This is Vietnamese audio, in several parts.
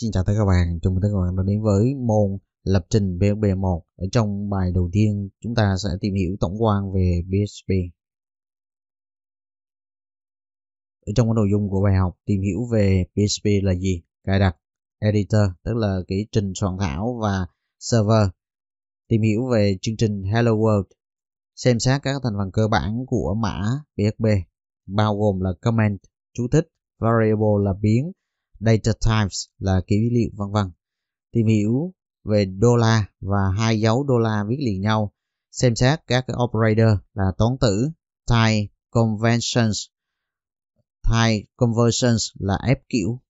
Xin chào tất cả các bạn, chào mừng tất cả các bạn đã đến với môn lập trình PHP1. Ở trong bài đầu tiên, chúng ta sẽ tìm hiểu tổng quan về PHP. Ở trong cái nội dung của bài học, tìm hiểu về PHP là gì? Cài đặt, editor, tức là cái trình soạn thảo và server. Tìm hiểu về chương trình Hello World, xem xét các thành phần cơ bản của mã PHP, bao gồm là comment, chú thích, variable là biến, data types là kiểu dữ liệu vân vân. Tìm hiểu về đô la và hai dấu đô la viết liền nhau, xem xét các operator là toán tử, type conventions, type conversions là ép kiểu.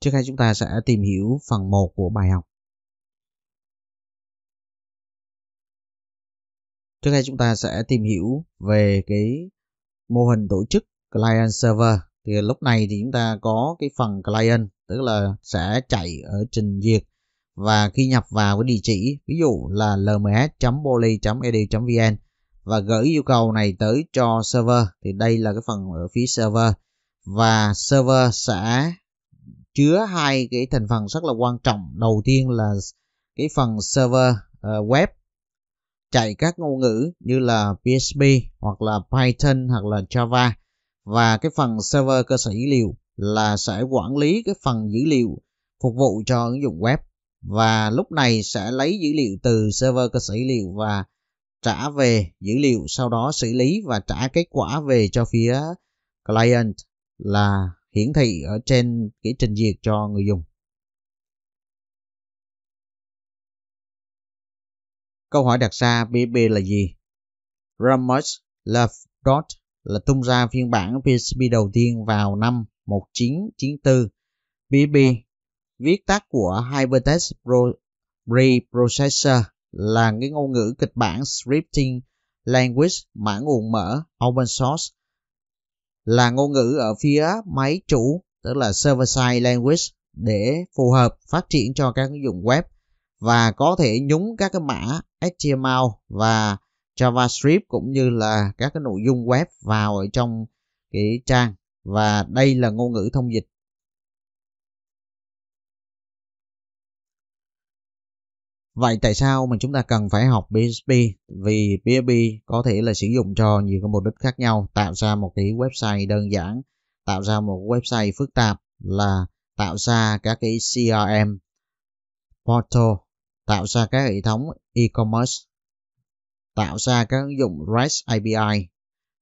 Trước khi chúng ta sẽ tìm hiểu phần 1 của bài học. Trước khi chúng ta sẽ tìm hiểu về cái mô hình tổ chức client server thì lúc này thì chúng ta có cái phần client tức là sẽ chạy ở trình duyệt và khi nhập vào cái địa chỉ ví dụ là lms.poly.edu.vn và gửi yêu cầu này tới cho server thì đây là cái phần ở phía server và server sẽ chứa hai cái thành phần rất là quan trọng đầu tiên là cái phần server uh, web chạy các ngôn ngữ như là PHP hoặc là Python hoặc là Java và cái phần server cơ sở dữ liệu là sẽ quản lý cái phần dữ liệu phục vụ cho ứng dụng web và lúc này sẽ lấy dữ liệu từ server cơ sở dữ liệu và trả về dữ liệu sau đó xử lý và trả kết quả về cho phía client là hiển thị ở trên cái trình duyệt cho người dùng. Câu hỏi đặt ra BB là gì? Ramos Love Dot là tung ra phiên bản PHP đầu tiên vào năm 1994. PHP dạ. viết tắt của Hypertext Pro Preprocessor là cái ngôn ngữ kịch bản scripting language mã nguồn mở open source là ngôn ngữ ở phía máy chủ tức là server side language để phù hợp phát triển cho các ứng dụng web và có thể nhúng các cái mã HTML và JavaScript cũng như là các cái nội dung web vào ở trong cái trang và đây là ngôn ngữ thông dịch. Vậy tại sao mà chúng ta cần phải học PHP? Vì PHP có thể là sử dụng cho nhiều cái mục đích khác nhau, tạo ra một cái website đơn giản, tạo ra một website phức tạp là tạo ra các cái CRM portal, tạo ra các hệ thống e-commerce tạo ra các ứng dụng REST API,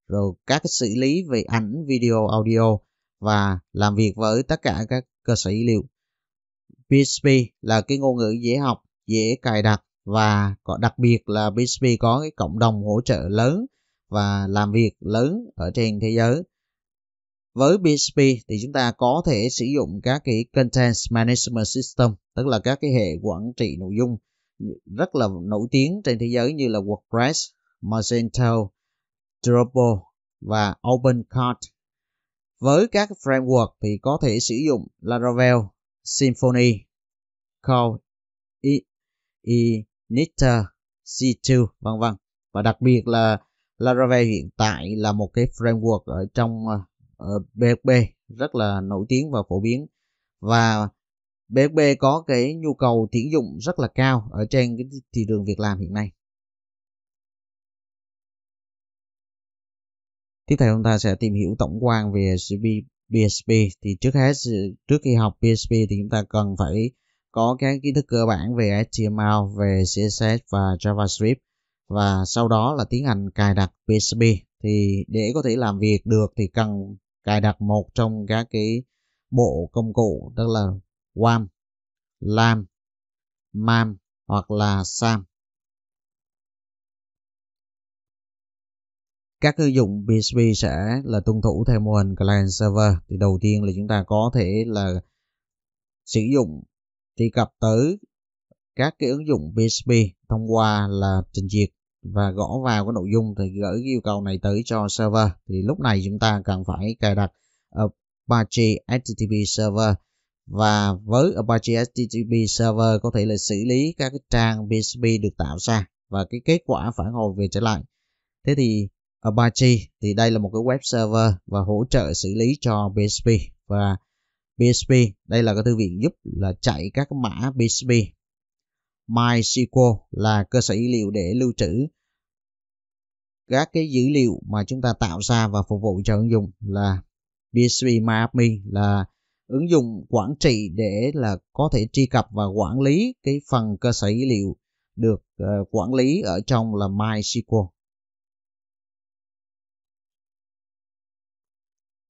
rồi các xử lý về ảnh, video, audio và làm việc với tất cả các cơ sở dữ liệu. PHP là cái ngôn ngữ dễ học, dễ cài đặt và có đặc biệt là PHP có cái cộng đồng hỗ trợ lớn và làm việc lớn ở trên thế giới. Với PHP thì chúng ta có thể sử dụng các cái content management system, tức là các cái hệ quản trị nội dung rất là nổi tiếng trên thế giới như là WordPress, Magento, Drupal và OpenCart. Với các framework thì có thể sử dụng Laravel, Symfony, Core, Initer, e, e, C2 vân vân và đặc biệt là Laravel hiện tại là một cái framework ở trong PHP ờ, ờ, rất là nổi tiếng và phổ biến và BFP có cái nhu cầu tuyển dụng rất là cao ở trên cái thị trường việc làm hiện nay. Tiếp theo chúng ta sẽ tìm hiểu tổng quan về PSP. Thì trước hết trước khi học PSP thì chúng ta cần phải có cái kiến thức cơ bản về HTML, về CSS và JavaScript và sau đó là tiến hành cài đặt PHP. Thì để có thể làm việc được thì cần cài đặt một trong các cái bộ công cụ tức là Wam, Lam, Mam hoặc là Sam. Các ứng dụng PHP sẽ là tuân thủ theo mô hình client server. Thì đầu tiên là chúng ta có thể là sử dụng truy cập tới các cái ứng dụng PHP thông qua là trình duyệt và gõ vào cái nội dung thì gửi yêu cầu này tới cho server thì lúc này chúng ta cần phải cài đặt Apache HTTP server và với Apache HTTP Server có thể là xử lý các cái trang PHP được tạo ra và cái kết quả phản hồi về trở lại. Thế thì Apache thì đây là một cái web server và hỗ trợ xử lý cho PHP và PHP đây là cái thư viện giúp là chạy các mã PHP. MySQL là cơ sở dữ liệu để lưu trữ các cái dữ liệu mà chúng ta tạo ra và phục vụ cho ứng dụng là PHP MyAdmin là ứng dụng quản trị để là có thể truy cập và quản lý cái phần cơ sở dữ liệu được uh, quản lý ở trong là MySQL.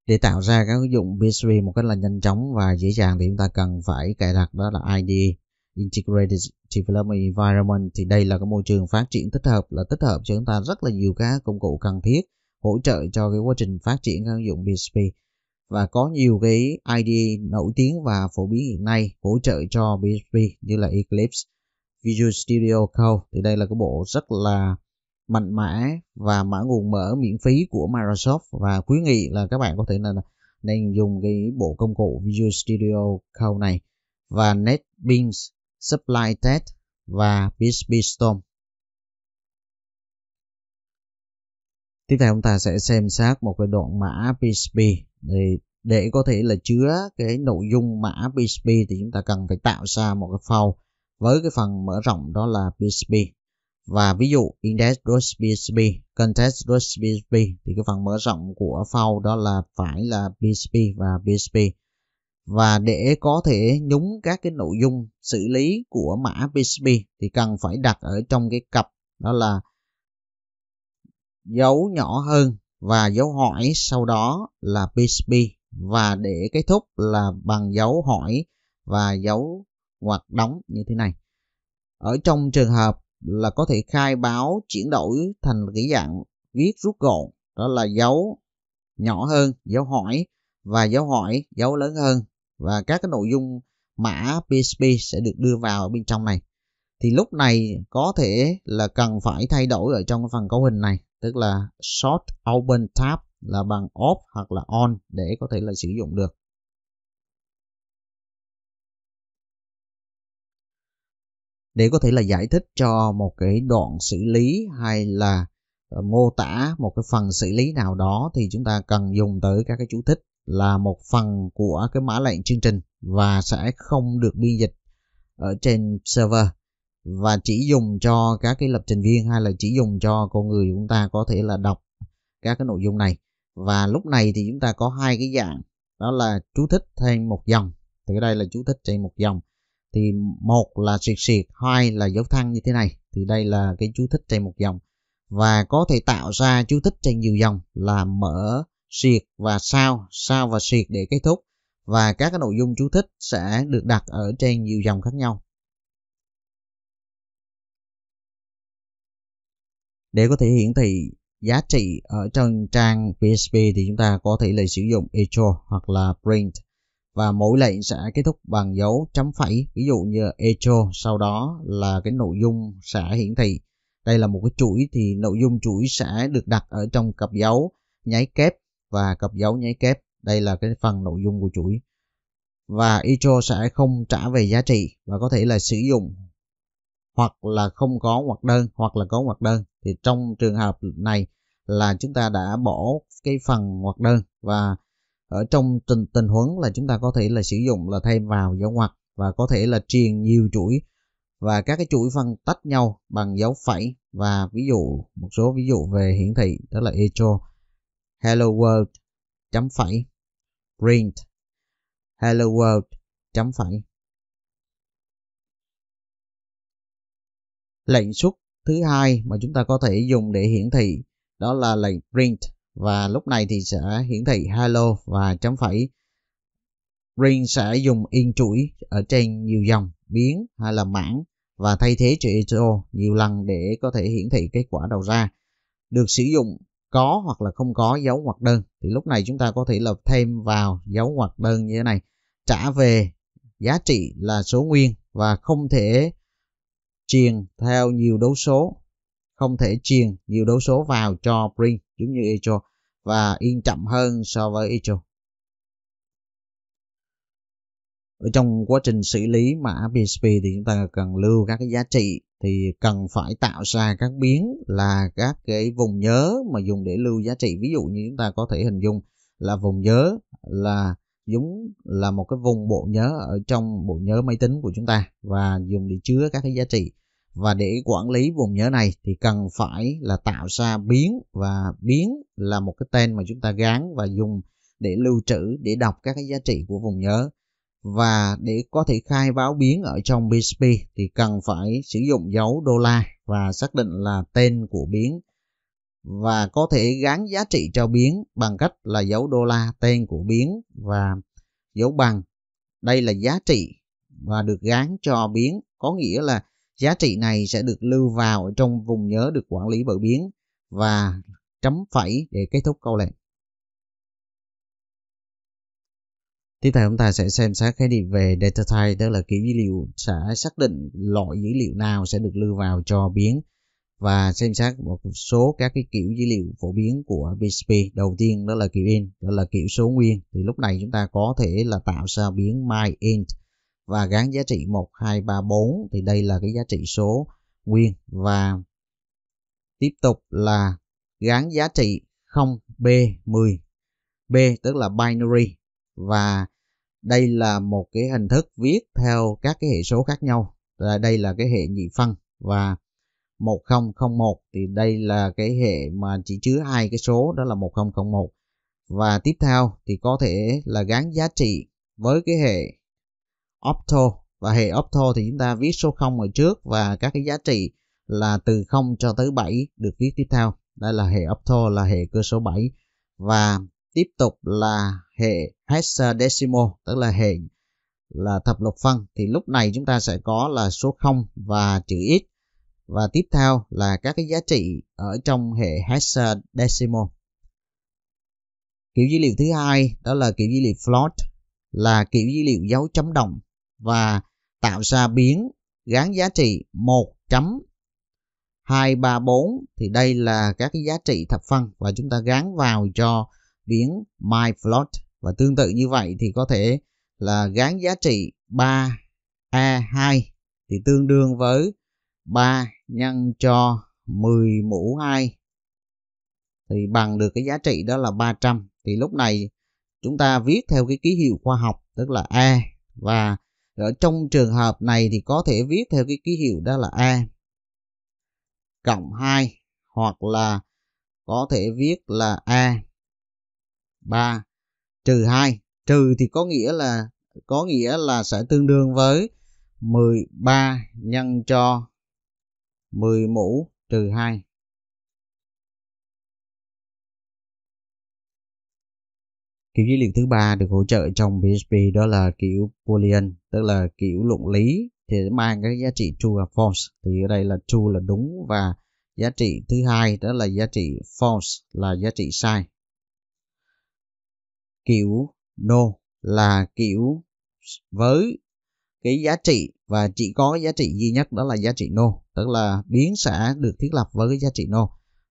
Để tạo ra các ứng dụng BSV một cách là nhanh chóng và dễ dàng thì chúng ta cần phải cài đặt đó là IDE Integrated Development Environment thì đây là cái môi trường phát triển tích hợp là tích hợp cho chúng ta rất là nhiều các công cụ cần thiết hỗ trợ cho cái quá trình phát triển các ứng dụng BSP và có nhiều cái IDE nổi tiếng và phổ biến hiện nay hỗ trợ cho PHP như là Eclipse, Visual Studio Code thì đây là cái bộ rất là mạnh mẽ và mã nguồn mở miễn phí của Microsoft và khuyến nghị là các bạn có thể nên nên dùng cái bộ công cụ Visual Studio Code này và NetBeans, Supply Test và PHP Storm Tiếp theo chúng ta sẽ xem xét một cái đoạn mã PHP để, để có thể là chứa cái nội dung mã PHP thì chúng ta cần phải tạo ra một cái file với cái phần mở rộng đó là PHP và ví dụ index.php, context.php thì cái phần mở rộng của file đó là phải là PHP và PHP. Và để có thể nhúng các cái nội dung xử lý của mã PHP thì cần phải đặt ở trong cái cặp đó là dấu nhỏ hơn và dấu hỏi sau đó là PSP và để kết thúc là bằng dấu hỏi và dấu ngoặc đóng như thế này. Ở trong trường hợp là có thể khai báo chuyển đổi thành cái dạng viết rút gọn đó là dấu nhỏ hơn dấu hỏi và dấu hỏi dấu lớn hơn và các cái nội dung mã PSP sẽ được đưa vào bên trong này thì lúc này có thể là cần phải thay đổi ở trong phần cấu hình này tức là short open tab là bằng off hoặc là on để có thể là sử dụng được để có thể là giải thích cho một cái đoạn xử lý hay là ờ, mô tả một cái phần xử lý nào đó thì chúng ta cần dùng tới các cái chú thích là một phần của cái mã lệnh chương trình và sẽ không được biên dịch ở trên server và chỉ dùng cho các cái lập trình viên hay là chỉ dùng cho con người chúng ta có thể là đọc các cái nội dung này và lúc này thì chúng ta có hai cái dạng đó là chú thích thêm một dòng thì đây là chú thích trên một dòng thì một là xịt xịt hai là dấu thăng như thế này thì đây là cái chú thích trên một dòng và có thể tạo ra chú thích trên nhiều dòng là mở xịt và sao sao và xịt để kết thúc và các cái nội dung chú thích sẽ được đặt ở trên nhiều dòng khác nhau để có thể hiển thị giá trị ở trong trang PHP thì chúng ta có thể là sử dụng echo hoặc là print và mỗi lệnh sẽ kết thúc bằng dấu chấm phẩy ví dụ như echo sau đó là cái nội dung sẽ hiển thị đây là một cái chuỗi thì nội dung chuỗi sẽ được đặt ở trong cặp dấu nháy kép và cặp dấu nháy kép đây là cái phần nội dung của chuỗi và echo sẽ không trả về giá trị và có thể là sử dụng hoặc là không có hoặc đơn hoặc là có hoặc đơn thì trong trường hợp này là chúng ta đã bỏ cái phần hoặc đơn và ở trong tình tình huống là chúng ta có thể là sử dụng là thêm vào dấu ngoặc và có thể là truyền nhiều chuỗi và các cái chuỗi phân tách nhau bằng dấu phẩy và ví dụ một số ví dụ về hiển thị đó là echo hello world chấm phẩy print hello world chấm phẩy Lệnh xuất thứ hai mà chúng ta có thể dùng để hiển thị đó là lệnh print và lúc này thì sẽ hiển thị hello và chấm phẩy. Print sẽ dùng in chuỗi ở trên nhiều dòng, biến hay là mảng và thay thế chữ ISO nhiều lần để có thể hiển thị kết quả đầu ra. Được sử dụng có hoặc là không có dấu ngoặc đơn thì lúc này chúng ta có thể lập thêm vào dấu ngoặc đơn như thế này trả về giá trị là số nguyên và không thể truyền theo nhiều đấu số không thể truyền nhiều đấu số vào cho print giống như Echo và in chậm hơn so với Echo. Ở trong quá trình xử lý mã PHP thì chúng ta cần lưu các cái giá trị thì cần phải tạo ra các biến là các cái vùng nhớ mà dùng để lưu giá trị. Ví dụ như chúng ta có thể hình dung là vùng nhớ là Dũng là một cái vùng bộ nhớ ở trong bộ nhớ máy tính của chúng ta và dùng để chứa các cái giá trị và để quản lý vùng nhớ này thì cần phải là tạo ra biến và biến là một cái tên mà chúng ta gán và dùng để lưu trữ để đọc các cái giá trị của vùng nhớ và để có thể khai báo biến ở trong PHP thì cần phải sử dụng dấu đô la và xác định là tên của biến và có thể gắn giá trị cho biến bằng cách là dấu đô la tên của biến và dấu bằng. Đây là giá trị và được gán cho biến, có nghĩa là giá trị này sẽ được lưu vào trong vùng nhớ được quản lý bởi biến và chấm phẩy để kết thúc câu lệnh. Tiếp theo chúng ta sẽ xem xét khái niệm về data type, tức là kiểu dữ liệu sẽ xác định loại dữ liệu nào sẽ được lưu vào cho biến và xem xét một số các cái kiểu dữ liệu phổ biến của BCP Đầu tiên đó là kiểu int, đó là kiểu số nguyên. Thì lúc này chúng ta có thể là tạo ra biến my int và gắn giá trị 1, 2, 3, 4. Thì đây là cái giá trị số nguyên và tiếp tục là gắn giá trị 0 B10. B tức là binary và đây là một cái hình thức viết theo các cái hệ số khác nhau. Đây là cái hệ nhị phân và 1001 thì đây là cái hệ mà chỉ chứa hai cái số đó là 1001 và tiếp theo thì có thể là gắn giá trị với cái hệ opto và hệ opto thì chúng ta viết số 0 ở trước và các cái giá trị là từ 0 cho tới 7 được viết tiếp theo đây là hệ opto là hệ cơ số 7 và tiếp tục là hệ hexadecimal tức là hệ là thập lục phân thì lúc này chúng ta sẽ có là số 0 và chữ x và tiếp theo là các cái giá trị ở trong hệ hexadecimal. Kiểu dữ liệu thứ hai đó là kiểu dữ liệu float là kiểu dữ liệu dấu chấm đồng và tạo ra biến gắn giá trị 1 234 thì đây là các cái giá trị thập phân và chúng ta gắn vào cho biến my float và tương tự như vậy thì có thể là gắn giá trị 3 A2 thì tương đương với 3 nhân cho 10 mũ 2 thì bằng được cái giá trị đó là 300 thì lúc này chúng ta viết theo cái ký hiệu khoa học tức là A và ở trong trường hợp này thì có thể viết theo cái ký hiệu đó là A cộng 2 hoặc là có thể viết là A 3 trừ 2 trừ thì có nghĩa là có nghĩa là sẽ tương đương với 13 nhân cho 10 mũ trừ 2. Kiểu dữ liệu thứ ba được hỗ trợ trong PHP đó là kiểu boolean, tức là kiểu luận lý thì mang cái giá trị true và false. Thì ở đây là true là đúng và giá trị thứ hai đó là giá trị false là giá trị sai. Kiểu no là kiểu với cái giá trị và chỉ có giá trị duy nhất đó là giá trị nô tức là biến xã được thiết lập với cái giá trị nô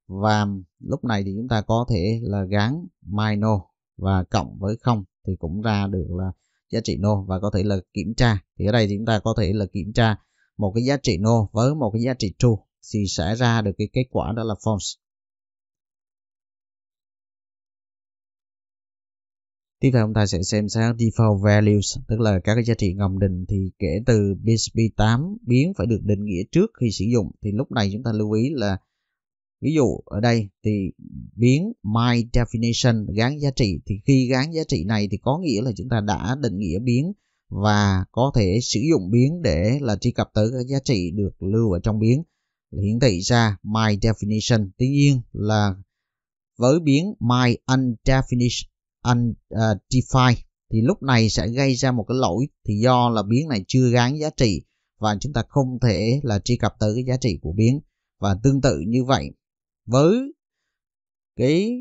và lúc này thì chúng ta có thể là gắn my nô và cộng với không thì cũng ra được là giá trị nô và có thể là kiểm tra thì ở đây thì chúng ta có thể là kiểm tra một cái giá trị nô với một cái giá trị true thì sẽ ra được cái kết quả đó là false Tiếp theo chúng ta sẽ xem xét default values, tức là các cái giá trị ngầm định thì kể từ BSP 8 biến phải được định nghĩa trước khi sử dụng. Thì lúc này chúng ta lưu ý là ví dụ ở đây thì biến my definition gán giá trị thì khi gán giá trị này thì có nghĩa là chúng ta đã định nghĩa biến và có thể sử dụng biến để là truy cập tới các giá trị được lưu ở trong biến hiển thị ra my definition. Tuy nhiên là với biến my undefined undefined à, thì lúc này sẽ gây ra một cái lỗi thì do là biến này chưa gán giá trị và chúng ta không thể là truy cập tới cái giá trị của biến và tương tự như vậy với cái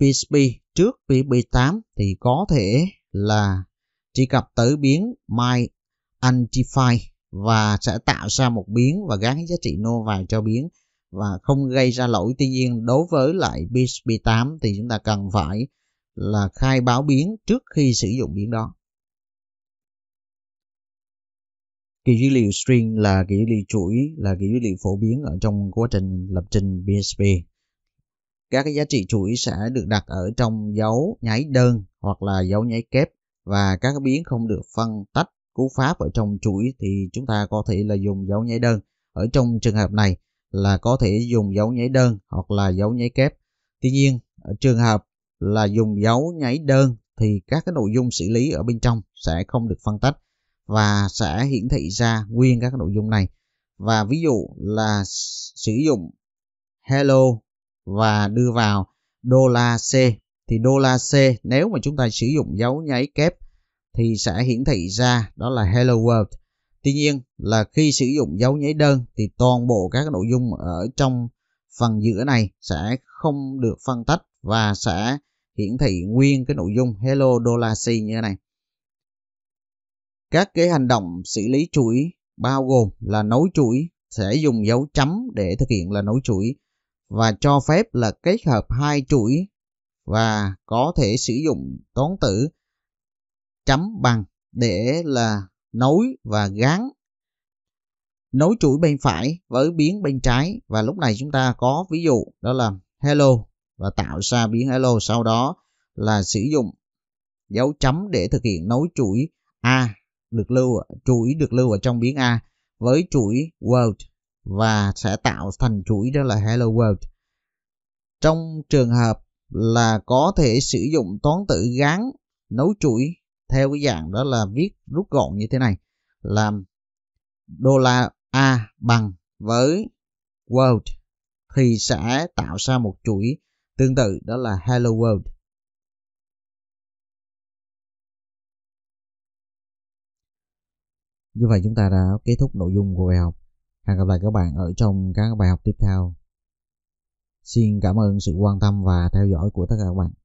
PHP trước PHP8 thì có thể là truy cập tới biến my undefined và sẽ tạo ra một biến và gắn giá trị nô vào cho biến và không gây ra lỗi tuy nhiên đối với lại PHP 8 thì chúng ta cần phải là khai báo biến trước khi sử dụng biến đó. Cái dữ liệu string là cái dữ liệu chuỗi, là cái dữ liệu phổ biến ở trong quá trình lập trình BSP. Các cái giá trị chuỗi sẽ được đặt ở trong dấu nháy đơn hoặc là dấu nháy kép và các cái biến không được phân tách cú pháp ở trong chuỗi thì chúng ta có thể là dùng dấu nháy đơn. Ở trong trường hợp này là có thể dùng dấu nháy đơn hoặc là dấu nháy kép. Tuy nhiên, ở trường hợp là dùng dấu nháy đơn thì các cái nội dung xử lý ở bên trong sẽ không được phân tách và sẽ hiển thị ra nguyên các nội dung này và ví dụ là sử dụng hello và đưa vào đô la C thì đô la C nếu mà chúng ta sử dụng dấu nháy kép thì sẽ hiển thị ra đó là hello world tuy nhiên là khi sử dụng dấu nháy đơn thì toàn bộ các nội dung ở trong phần giữa này sẽ không được phân tách và sẽ hiển thị nguyên cái nội dung Hello Dollar như thế này. Các cái hành động xử lý chuỗi bao gồm là nối chuỗi sẽ dùng dấu chấm để thực hiện là nối chuỗi và cho phép là kết hợp hai chuỗi và có thể sử dụng toán tử chấm bằng để là nối và gắn nối chuỗi bên phải với biến bên trái và lúc này chúng ta có ví dụ đó là hello và tạo ra biến hello sau đó là sử dụng dấu chấm để thực hiện nối chuỗi A được lưu chuỗi được lưu ở trong biến A với chuỗi world và sẽ tạo thành chuỗi đó là hello world. Trong trường hợp là có thể sử dụng toán tử gắn nối chuỗi theo cái dạng đó là viết rút gọn như thế này làm đô la A bằng với world thì sẽ tạo ra một chuỗi Tương tự đó là Hello World. Như vậy chúng ta đã kết thúc nội dung của bài học. Hẹn gặp lại các bạn ở trong các bài học tiếp theo. Xin cảm ơn sự quan tâm và theo dõi của tất cả các bạn.